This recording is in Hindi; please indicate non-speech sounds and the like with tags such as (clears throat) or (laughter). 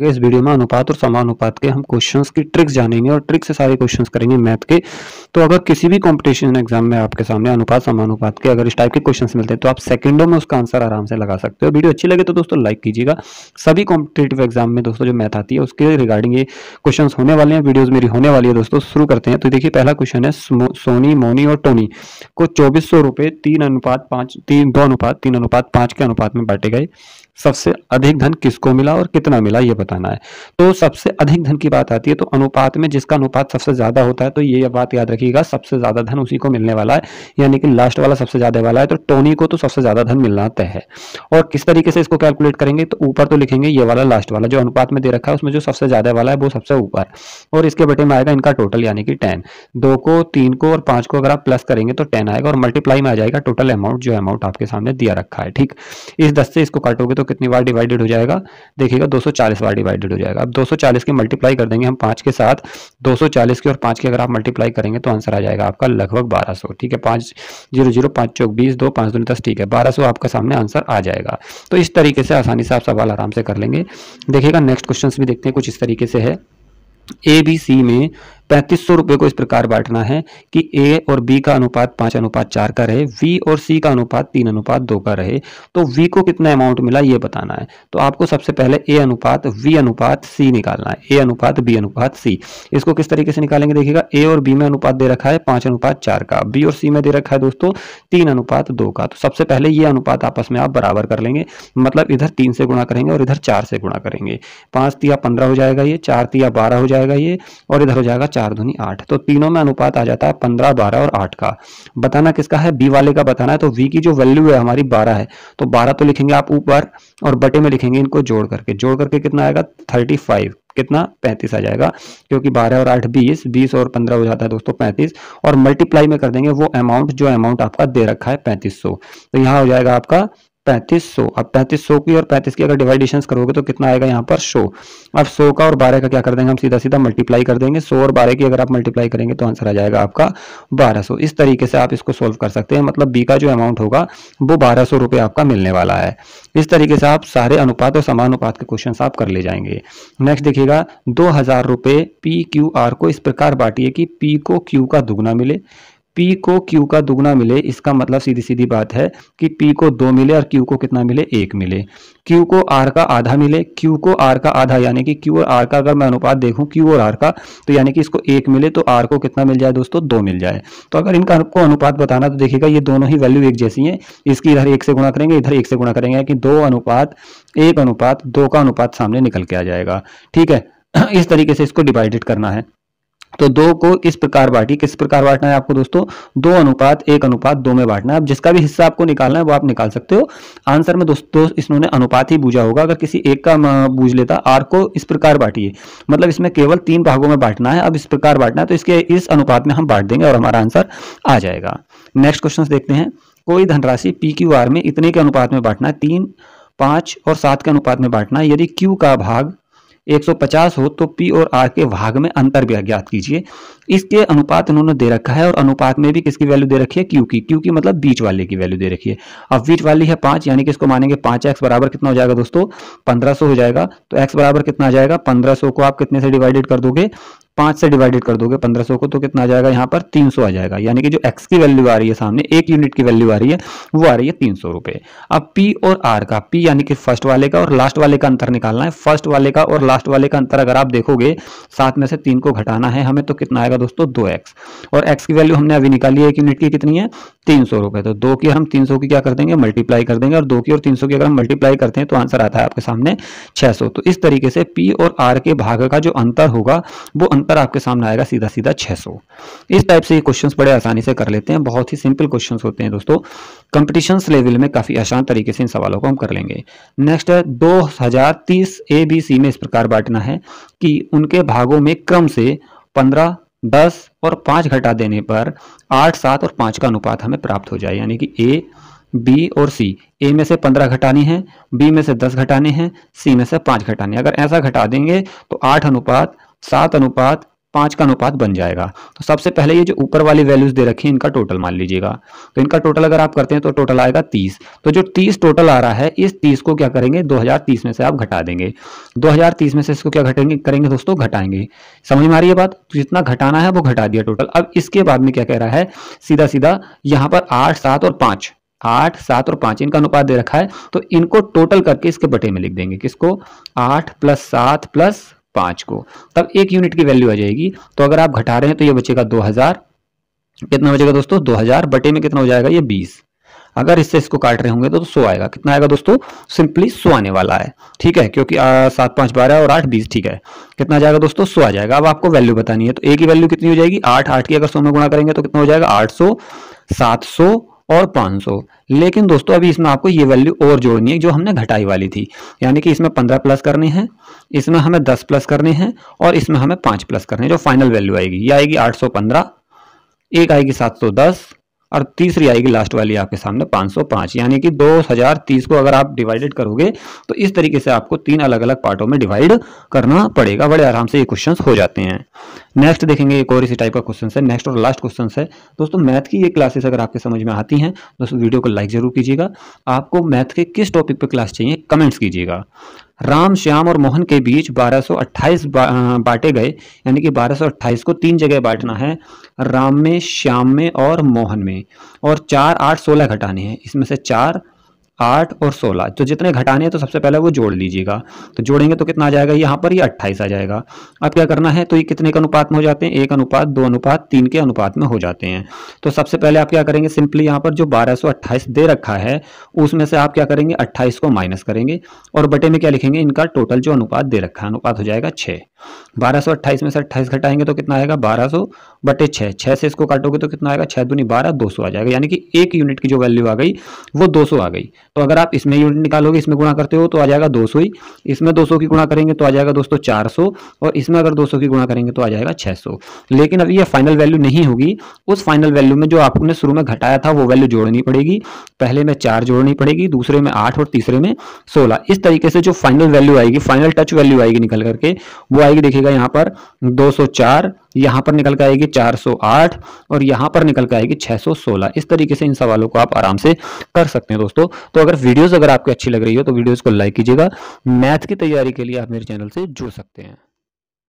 तो इस वीडियो में अनुपात और समानुपात के हम क्वेश्चंस की ट्रिक्स जानेंगे और ट्रिक्स से सारे क्वेश्चंस करेंगे मैथ के तो अगर किसी भी कंपटीशन एग्जाम में आपके सामने अनुपात समानुपात के अगर इस टाइप के क्वेश्चंस मिलते हैं तो आप सेकंडों में उसका आंसर आराम से लगा सकते हो वीडियो अच्छी लगे तो दोस्तों लाइक कीजिएगा सभी कॉम्पिटेटिव एग्जाम में दोस्तों जो मैथ आती है उसके रिगार्डिंग ये क्वेश्चन होने वाले हैं वीडियोज मेरी होने वाली है दोस्तों शुरू करते हैं तो देखिए पहला क्वेश्चन है सोनी मोनी और टोनी को चौबीस सौ तीन अनुपात पाँच तीन दो अनुपात तीन अनुपात पाँच के अनुपात में बांटे गए सबसे अधिक धन किसको मिला और कितना मिला ये बताना है तो सबसे अधिक धन की बात आती है तो अनुपात में जिसका अनुपात सबसे ज्यादा होता है तो ये बात याद रखिएगा सबसे ज्यादा धन उसी को मिलने वाला है यानी कि लास्ट वाला सबसे ज्यादा वाला है तो टोनी को तो सबसे ज्यादा धन मिलना तय है और किस तरीके से इसको कैलकुलेट करेंगे तो ऊपर तो लिखेंगे ये वाला लास्ट वाला जो अनुपात में दे रखा है उसमें जो सबसे ज्यादा वाला है वो सबसे ऊपर और इसके बटे में आएगा इनका टोटल यानी कि टेन दो को तीन को और पांच को अगर आप प्लस करेंगे तो टेन आएगा और मल्टीप्लाई में आ जाएगा टोटल अमाउंट जो अमाउंट आपके सामने दिया रखा है ठीक इस दस से इसको काटोगे तो तो कितनी बार डिवाइडेड हो जाएगा देखिएगा 240 बार डिवाइडेड हो जाएगा अब 240 की मल्टीप्लाई कर देंगे हम पाँच के साथ 240 की और पाँच की अगर आप मल्टीप्लाई करेंगे तो आंसर आ जाएगा आपका लगभग 1200 ठीक है पाँच जीरो जीरो पाँच चौक बीस दो पाँच दो दस ठीक है सौ आपका सामने आंसर आ जाएगा तो इस तरीके से आसानी से आप सवाल आराम से कर लेंगे देखिएगा नेक्स्ट क्वेश्चन भी देखते हैं कुछ इस तरीके से है ए बी सी में पैंतीस सौ रुपये को इस प्रकार बांटना है कि ए और बी का अनुपात पाँच अनुपात चार का रहे वी और सी का अनुपात तीन अनुपात दो का रहे तो वी को कितना अमाउंट मिला ये बताना है तो आपको सबसे पहले ए अनुपात वी अनुपात सी निकालना है ए अनुपात बी अनुपात सी इसको किस तरीके से निकालेंगे देखिएगा ए और बी में अनुपात दे रखा है पाँच अनुपात चार का बी और सी में दे रखा है दोस्तों तीन अनुपात दो का तो सबसे पहले ये अनुपात आपस में आप बराबर कर लेंगे मतलब इधर तीन से गुणा करेंगे और इधर चार से गुणा करेंगे पाँच तिया पंद्रह हो जाएगा ये चार तिया बारह हो जाएगा जाएगा ये और इधर हो जाएगा चार धुनी आठ तो तीनों में अनुपात आ जाता है पंद्रह बारह और आठ का बताना किसका है बी वाले का बताना है तो वी की जो वैल्यू है हमारी बारह है तो बारह तो लिखेंगे आप ऊपर और बटे में लिखेंगे इनको जोड़ करके जोड़ करके कितना आएगा थर्टी फाइव कितना पैंतीस आ जाएगा क्योंकि बारह और आठ बीस बीस और पंद्रह हो जाता है दोस्तों पैंतीस और मल्टीप्लाई में कर देंगे वो अमाउंट जो अमाउंट आपका दे रखा है पैंतीस सौ तो यहाँ हो जाएगा आपका पैंतीस सौ अब पैंतीस सौ की और पैंतीस की अगर डिवाइडेशन करोगे तो कितना आएगा यहाँ पर सो अब सो का और बारह का क्या कर देंगे हम सीधा सीधा मल्टीप्लाई कर देंगे सो और बारह की अगर आप मल्टीप्लाई करेंगे तो आंसर आ जाएगा आपका बारह सौ इस तरीके से आप इसको सोल्व कर सकते हैं मतलब बी का जो अमाउंट होगा वो बारह सौ रुपये आपका मिलने वाला है इस तरीके से आप सारे अनुपात और समानुपात के क्वेश्चन आप कर ले जाएंगे नेक्स्ट देखिएगा दो हजार रुपये पी क्यू आर को इस प्रकार बांटिए कि पी को क्यू का दुगना मिले पी को क्यू का दुगना मिले इसका मतलब सीधी सीधी बात है कि पी को दो मिले और क्यू को कितना मिले एक मिले क्यू को आर का आधा मिले क्यू को आर का आधा यानी कि क्यू और आर का अगर मैं अनुपात देखूं क्यू और आर का तो यानी कि इसको एक मिले तो आर को कितना मिल जाए दोस्तों दो मिल जाए तो अगर इनका आपको अनुपात बताना तो देखिएगा ये दोनों ही वैल्यू एक जैसी है इसकी इधर एक से गुणा करेंगे इधर एक से गुणा करेंगे कि दो अनुपात एक अनुपात दो का अनुपात सामने निकल के आ जाएगा ठीक है (clears throat) इस तरीके से इसको डिवाइडेड करना है तो दो को इस प्रकार बांटिए किस प्रकार बांटना है आपको दोस्तों दो अनुपात एक अनुपात दो में बांटना है अब जिसका भी हिस्सा आपको निकालना है वो आप निकाल सकते हो आंसर में दोस्तों इन्होंने अनुपात ही बूझा होगा अगर किसी एक का बूझ लेता आर को इस प्रकार बांटिए मतलब इसमें केवल तीन भागों में बांटना है अब इस प्रकार बांटना है तो इसके इस अनुपात में हम बांट देंगे और हमारा आंसर आ जाएगा नेक्स्ट क्वेश्चन देखते हैं कोई धनराशि पी क्यू आर में इतने के अनुपात में बांटना है तीन पाँच और सात के अनुपात में बांटना है यदि क्यू का भाग 150 हो तो पी और आर के भाग में अंतर भी ज्ञात कीजिए इसके अनुपात उन्होंने दे रखा है और अनुपात में भी किसकी वैल्यू दे रखी है क्यू की क्यू की मतलब बीच वाले की वैल्यू दे रखी है अब बीच वाली है पांच यानी कि इसको मानेंगे पांच एक्स बराबर कितना हो जाएगा दोस्तों पंद्रह हो जाएगा तो एक्स बराबर कितना आ जाएगा पंद्रह को आप कितने से डिवाइडेड कर दोगे पांच से डिवाइडेड कर दोगे पंद्रह सौ को तो कितना आ जाएगा यहाँ पर तीन सौ आ जाएगा यानी कि जो एक्स की वैल्यू आ रही है सामने एक यूनिट की वैल्यू आ रही है वो आ रही है तीन सौ रुपये अब पी और आर का पी यानी कि फर्स्ट वाले का और लास्ट वाले का अंतर निकालना है फर्स्ट वाले का और लास्ट वाले का अंतर अगर आप देखोगे सात में से तीन को घटाना है हमें तो कितना आएगा दोस्तों दो एक्स और एक्स की वैल्यू हमने अभी निकाली है एक यूनिट की कितनी है तीन सौ रुपए तो दो की हम तीन सौ की क्या कर देंगे मल्टीप्लाई कर देंगे और दो की और तीन सौ की अगर हम मल्टीप्लाई करते हैं तो आंसर आता है आपके सामने छह सौ तो इस तरीके से पी और आर के भाग का जो अंतर होगा वो पर आपके सामने आएगा सीधा सीधा 600 इस टाइप से ये क्वेश्चंस बड़े आसानी से कर लेते हैं बहुत ही सिंपल क्वेश्चंस होते हैं दोस्तों कंपटीशंस लेवल में काफ़ी आसान तरीके से इन सवालों को हम कर लेंगे नेक्स्ट है दो ए बी सी में इस प्रकार बांटना है कि उनके भागों में क्रम से पंद्रह दस और पांच घटा देने पर आठ सात और पांच का अनुपात हमें प्राप्त हो जाए यानी कि ए बी और सी ए में से पंद्रह घटानी है बी में से दस घटाने हैं सी में से पांच घटाने अगर ऐसा घटा देंगे तो आठ अनुपात सात अनुपात पाँच का अनुपात बन जाएगा तो सबसे पहले ये जो ऊपर वाली वैल्यूज दे रखी है इनका टोटल मान लीजिएगा तो इनका टोटल अगर आप करते हैं तो टोटल आएगा तीस तो जो तीस टोटल आ रहा है इस तीस को क्या करेंगे दो हजार तीस में से आप घटा देंगे दो हजार तीस में से इसको क्या घटेंगे करेंगे दोस्तों घटाएंगे समझ में आ रही है बात तो जितना घटाना है वो घटा दिया टोटल अब इसके बाद में क्या कह रहा है सीधा सीधा यहाँ पर आठ सात और पाँच आठ सात और पांच इनका अनुपात दे रखा है तो इनको टोटल करके इसके बटे में लिख देंगे किसको आठ प्लस सात प्लस पांच को तब एक यूनिट की वैल्यू आ जाएगी तो अगर आप घटा रहे हैं तो ये बचेगा दो हजार कितना बचेगा दोस्तों दो हजार बटे में कितना हो जाएगा ये बीस अगर इससे इसको काट रहे होंगे तो, तो सो आएगा कितना आएगा दोस्तों सिंपली सो आने वाला है ठीक है क्योंकि सात पांच बारह और आठ बीस ठीक है कितना जाएगा दोस्तों सो आ जाएगा अब आपको वैल्यू बतानी है तो ए की वैल्यू कितनी हो जाएगी आठ आठ की अगर सौ में गुणा करेंगे तो कितना हो जाएगा आठ सौ सात सौ और 500 लेकिन दोस्तों अभी इसमें आपको ये वैल्यू और जोड़नी है जो हमने घटाई वाली थी यानी कि इसमें 15 प्लस करने हैं इसमें हमें 10 प्लस करने हैं और इसमें हमें 5 प्लस करने हैं जो फाइनल वैल्यू आएगी ये आएगी 815 एक आएगी 710 और तीसरी आएगी लास्ट वाली आपके सामने 505 यानी कि 2030 को अगर आप डिवाइडेड करोगे तो इस तरीके से आपको तीन अलग अलग पार्टों में डिवाइड करना पड़ेगा बड़े आराम से ये क्वेश्चन हो जाते हैं नेक्स्ट देखेंगे एक और इसी टाइप का क्वेश्चन है नेक्स्ट और लास्ट क्वेश्चन है दोस्तों मैथ की ये क्लासेस अगर आपके समझ में आती हैं दोस्तों वीडियो को लाइक जरूर कीजिएगा आपको मैथ के किस टॉपिक पर क्लास चाहिए कमेंट्स कीजिएगा राम श्याम और मोहन के बीच 1228 बा, बांटे गए यानी कि 1228 को तीन जगह बांटना है राम में श्याम में और मोहन में और चार आठ सोलह घटाने हैं इसमें से चार आठ और सोलह तो जितने घटाने हैं तो सबसे पहले वो जोड़ लीजिएगा तो जोड़ेंगे तो कितना आ जाएगा यहाँ पर ये अट्ठाईस आ जाएगा अब क्या करना है तो ये कितने के अनुपात में हो जाते हैं एक अनुपात दो अनुपात तीन के अनुपात में हो जाते हैं तो सबसे पहले आप क्या करेंगे सिंपली यहाँ पर जो बारह दे रखा है उसमें से आप क्या करेंगे अट्ठाईस को माइनस करेंगे और बटे में क्या लिखेंगे इनका टोटल जो अनुपात दे रखा है अनुपात हो जाएगा छः बारह सौ अट्ठाईस में से अट्ठाईस घटाएंगे तो कितना आएगा बारह सौ बटे छः छः से इसको काटोगे तो कितना आएगा छः दूनी बारह दो सौ आ जाएगा यानी कि एक यूनिट की जो वैल्यू आ गई वो दो सौ आ गई तो अगर आप इसमें यूनिट निकालोगे इसमें गुणा करते हो तो आ जाएगा दो सौ ही इसमें दो सौ की गुणा करेंगे तो आ जाएगा दोस्तों चार सौ और इसमें अगर दो सौ की गुणा करेंगे तो आ जाएगा छः सौ लेकिन अब ये फाइनल वैल्यू नहीं होगी उस फाइनल वैल्यू में जो आपने शुरू में घटाया था वो वैल्यू जोड़नी पड़ेगी पहले में चार जोड़नी पड़ेगी दूसरे में आठ और तीसरे में सोलह इस तरीके से जो फाइनल वैल्यू आएगी फाइनल टच वैल्यू आएगी निकल करके वो आएगी आएगी देखिएगा यहाँ पर 204 यहाँ पर निकल कर आएगी 408 और यहाँ पर निकल कर आएगी 616 इस तरीके से इन सवालों को आप आराम से कर सकते हैं दोस्तों तो अगर वीडियोज़ अगर आपकी अच्छी लग रही हो तो वीडियोज़ को लाइक कीजिएगा मैथ की तैयारी के लिए आप मेरे चैनल से जुड़ सकते हैं